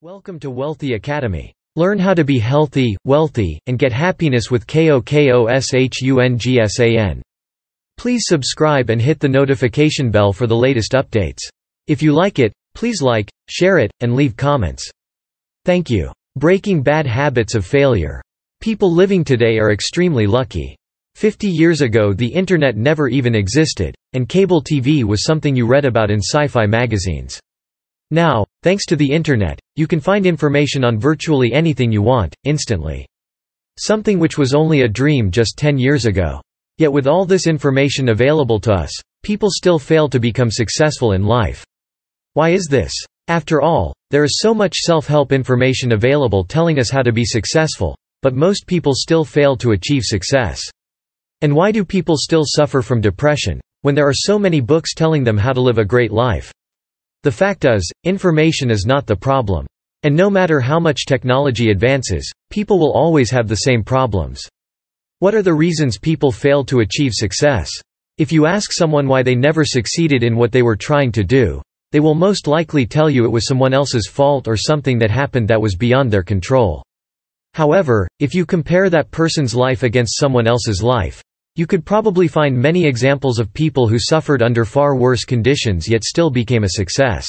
Welcome to Wealthy Academy. Learn how to be healthy, wealthy, and get happiness with KOKOSHUNGSAN. Please subscribe and hit the notification bell for the latest updates. If you like it, please like, share it, and leave comments. Thank you. Breaking bad habits of failure. People living today are extremely lucky. 50 years ago the internet never even existed, and cable TV was something you read about in sci-fi magazines. Now, thanks to the internet, you can find information on virtually anything you want, instantly. Something which was only a dream just 10 years ago. Yet with all this information available to us, people still fail to become successful in life. Why is this? After all, there is so much self-help information available telling us how to be successful, but most people still fail to achieve success. And why do people still suffer from depression, when there are so many books telling them how to live a great life? The fact is, information is not the problem. And no matter how much technology advances, people will always have the same problems. What are the reasons people fail to achieve success? If you ask someone why they never succeeded in what they were trying to do, they will most likely tell you it was someone else's fault or something that happened that was beyond their control. However, if you compare that person's life against someone else's life, you could probably find many examples of people who suffered under far worse conditions yet still became a success.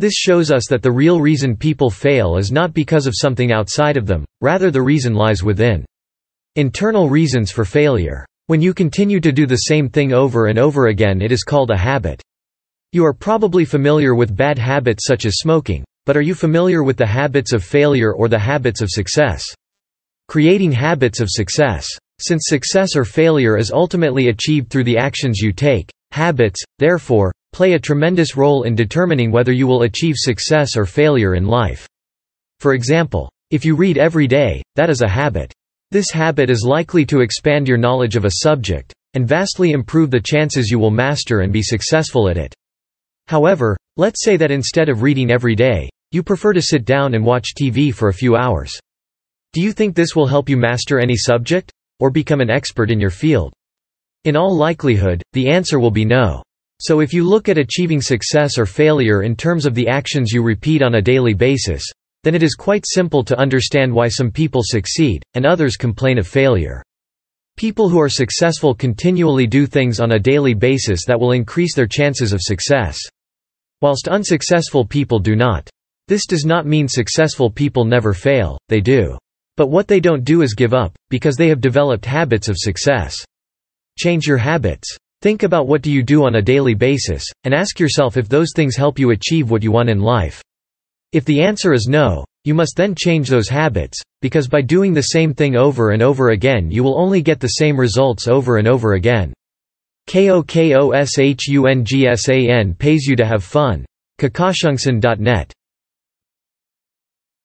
This shows us that the real reason people fail is not because of something outside of them, rather the reason lies within. Internal reasons for failure. When you continue to do the same thing over and over again it is called a habit. You are probably familiar with bad habits such as smoking, but are you familiar with the habits of failure or the habits of success? Creating habits of success. Since success or failure is ultimately achieved through the actions you take, habits, therefore, play a tremendous role in determining whether you will achieve success or failure in life. For example, if you read every day, that is a habit. This habit is likely to expand your knowledge of a subject, and vastly improve the chances you will master and be successful at it. However, let's say that instead of reading every day, you prefer to sit down and watch TV for a few hours. Do you think this will help you master any subject? or become an expert in your field? In all likelihood, the answer will be no. So if you look at achieving success or failure in terms of the actions you repeat on a daily basis, then it is quite simple to understand why some people succeed, and others complain of failure. People who are successful continually do things on a daily basis that will increase their chances of success. Whilst unsuccessful people do not. This does not mean successful people never fail, they do. But what they don't do is give up, because they have developed habits of success. Change your habits. Think about what do you do on a daily basis, and ask yourself if those things help you achieve what you want in life. If the answer is no, you must then change those habits, because by doing the same thing over and over again you will only get the same results over and over again. KOKOSHUNGSAN pays you to have fun. Kakashungsan.net